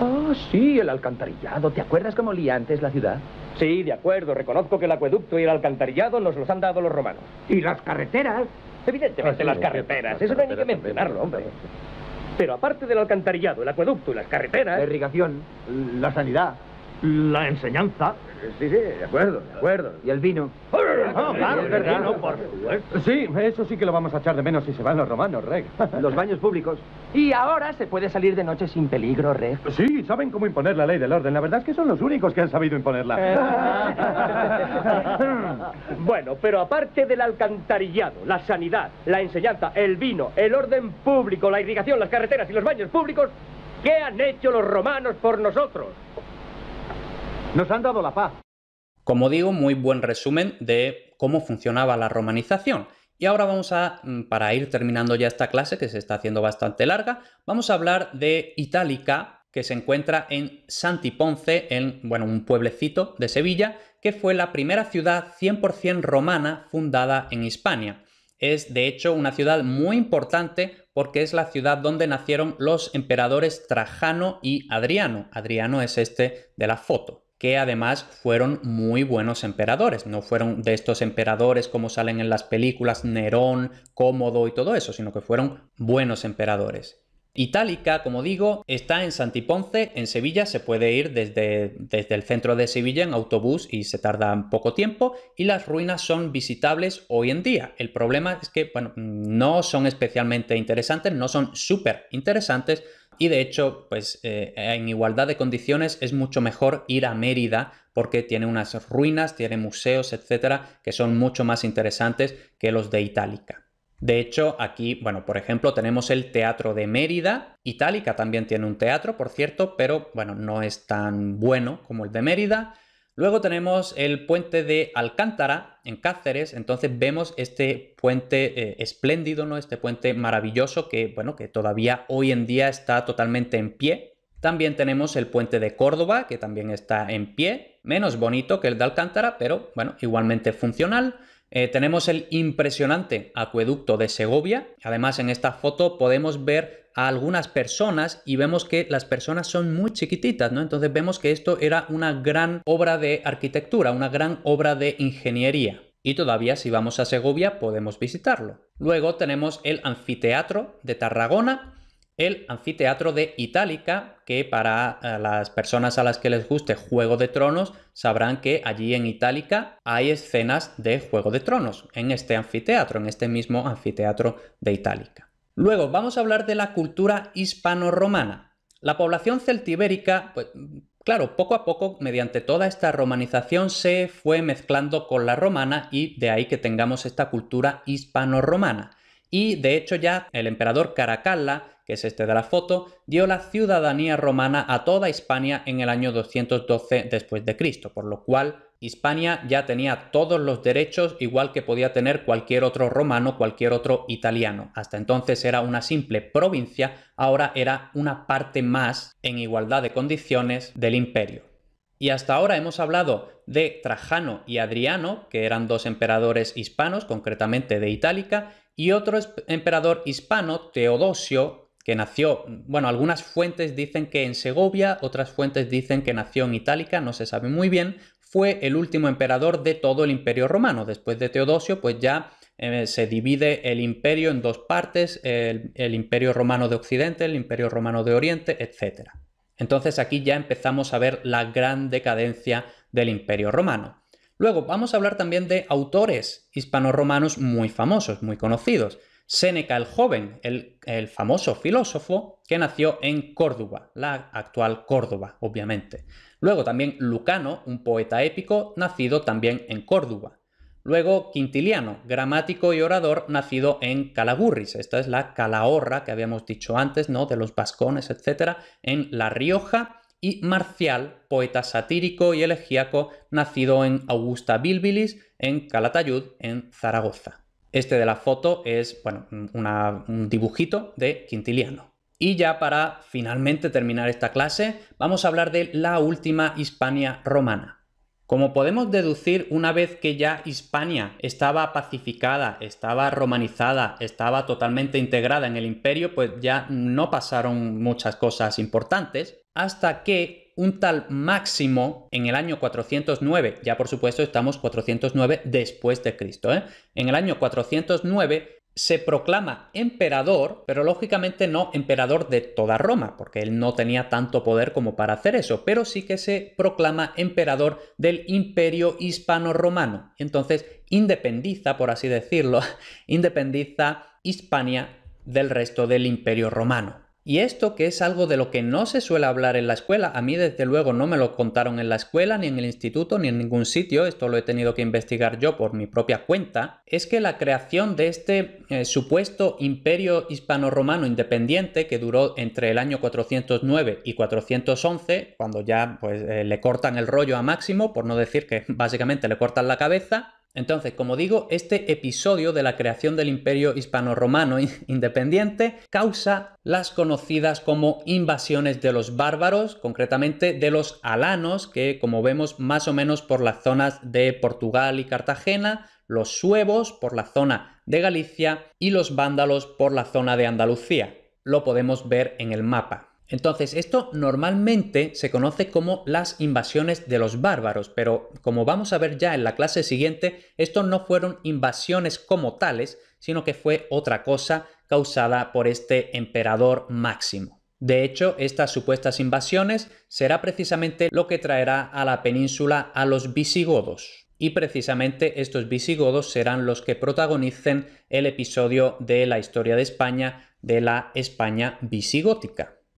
Ah, sí, el alcantarillado. ¿Te acuerdas cómo olía antes la ciudad? Sí, de acuerdo. Reconozco que el acueducto y el alcantarillado nos los han dado los romanos. ¿Y las carreteras? Evidentemente, ah, las carreteras. Eso no hay que mencionarlo, hombre. Pero aparte del alcantarillado, el acueducto y las carreteras... La irrigación, la sanidad, la enseñanza, Sí, sí, de acuerdo, de acuerdo. ¿Y el vino? Oh, ah, claro, el Sí, eso sí que lo vamos a echar de menos si se van los romanos, Reg. Los baños públicos. Y ahora se puede salir de noche sin peligro, Reg. Sí, saben cómo imponer la ley del orden. La verdad es que son los únicos que han sabido imponerla. bueno, pero aparte del alcantarillado, la sanidad, la enseñanza, el vino, el orden público, la irrigación, las carreteras y los baños públicos, ¿qué han hecho los romanos por nosotros? Nos han dado la paz. Como digo, muy buen resumen de cómo funcionaba la romanización. Y ahora vamos a, mm, para ir terminando ya esta clase, que se está haciendo bastante larga, vamos a hablar de Itálica, que se encuentra en Santiponce, en bueno, un pueblecito de Sevilla, que fue la primera ciudad 100% romana fundada en Hispania. Es de hecho una ciudad muy importante porque es la ciudad donde nacieron los emperadores Trajano y Adriano. Adriano es este de la foto que además fueron muy buenos emperadores. No fueron de estos emperadores como salen en las películas Nerón, Cómodo y todo eso, sino que fueron buenos emperadores. Itálica, como digo, está en Santiponce, en Sevilla, se puede ir desde, desde el centro de Sevilla en autobús y se tarda poco tiempo y las ruinas son visitables hoy en día. El problema es que bueno, no son especialmente interesantes, no son súper interesantes, y de hecho, pues eh, en igualdad de condiciones es mucho mejor ir a Mérida porque tiene unas ruinas, tiene museos, etcétera, que son mucho más interesantes que los de Itálica. De hecho, aquí, bueno, por ejemplo, tenemos el Teatro de Mérida. Itálica también tiene un teatro, por cierto, pero bueno, no es tan bueno como el de Mérida. Luego tenemos el puente de Alcántara en Cáceres, entonces vemos este puente eh, espléndido, ¿no? Este puente maravilloso que, bueno, que todavía hoy en día está totalmente en pie. También tenemos el puente de Córdoba, que también está en pie, menos bonito que el de Alcántara, pero bueno, igualmente funcional. Eh, tenemos el impresionante acueducto de Segovia. Además, en esta foto podemos ver a algunas personas y vemos que las personas son muy chiquititas, ¿no? Entonces vemos que esto era una gran obra de arquitectura, una gran obra de ingeniería. Y todavía si vamos a Segovia podemos visitarlo. Luego tenemos el anfiteatro de Tarragona, el anfiteatro de Itálica, que para eh, las personas a las que les guste Juego de Tronos, sabrán que allí en Itálica hay escenas de Juego de Tronos, en este anfiteatro, en este mismo anfiteatro de Itálica. Luego vamos a hablar de la cultura hispano-romana. La población celtibérica, pues claro, poco a poco, mediante toda esta romanización, se fue mezclando con la romana y de ahí que tengamos esta cultura hispano-romana. Y de hecho ya el emperador Caracalla que es este de la foto, dio la ciudadanía romana a toda Hispania en el año 212 después de Cristo, por lo cual Hispania ya tenía todos los derechos igual que podía tener cualquier otro romano, cualquier otro italiano. Hasta entonces era una simple provincia, ahora era una parte más en igualdad de condiciones del imperio. Y hasta ahora hemos hablado de Trajano y Adriano, que eran dos emperadores hispanos, concretamente de Itálica, y otro emperador hispano, Teodosio, que nació, bueno, algunas fuentes dicen que en Segovia, otras fuentes dicen que nació en Itálica, no se sabe muy bien, fue el último emperador de todo el imperio romano. Después de Teodosio, pues ya eh, se divide el imperio en dos partes, el, imperio romano de Occidente, el imperio romano de Oriente, etc. Entonces aquí ya empezamos a ver la gran decadencia del imperio romano. Luego vamos a hablar también de autores hispano muy famosos, muy conocidos. Séneca el Joven, el, famoso filósofo que nació en Córdoba, la actual Córdoba, obviamente. Luego también Lucano, un poeta épico, nacido también en Córdoba. Luego Quintiliano, gramático y orador, nacido en Calagurris. Esta es la calahorra que habíamos dicho antes, ¿no? De los vascones, etcétera, en La Rioja. Y Marcial, poeta satírico y elegíaco, nacido en Augusta Bilbilis, en Calatayud, en Zaragoza. Este de la foto es, bueno, un dibujito de Quintiliano. Y ya para finalmente terminar esta clase, vamos a hablar de la última Hispania romana. Como podemos deducir, una vez que ya Hispania estaba pacificada, estaba romanizada, estaba totalmente integrada en el imperio, pues ya no pasaron muchas cosas importantes, hasta que un tal Máximo en el año 409, ya por supuesto estamos 409 después de Cristo, ¿eh? en el año 409 se proclama emperador, pero lógicamente no emperador de toda Roma, porque él no tenía tanto poder como para hacer eso, pero sí que se proclama emperador del imperio hispano-romano. Entonces, independiza, por así decirlo, independiza Hispania del resto del imperio romano. Y esto que es algo de lo que no se suele hablar en la escuela, a mí desde luego no me lo contaron en la escuela, ni en el instituto, ni en ningún sitio, esto lo he tenido que investigar yo por mi propia cuenta, es que la creación de este eh, supuesto imperio hispano-romano independiente que duró entre el año 409 y 411, cuando ya pues, eh, le cortan el rollo a Máximo, por no decir que básicamente le cortan la cabeza, entonces, como digo, este episodio de la creación del imperio hispano-romano independiente causa las conocidas como invasiones de los bárbaros, concretamente de los alanos, que como vemos más o menos por las zonas de Portugal y Cartagena, los suevos por la zona de Galicia y los vándalos por la zona de Andalucía. Lo podemos ver en el mapa. Entonces, esto normalmente se conoce como las invasiones de los bárbaros, pero como vamos a ver ya en la clase siguiente, esto no fueron invasiones como tales, sino que fue otra cosa causada por este emperador máximo. De hecho, estas supuestas invasiones será precisamente lo que traerá a la península a los visigodos. Y precisamente estos visigodos serán los que protagonicen el episodio de la historia de España de la España visigótica.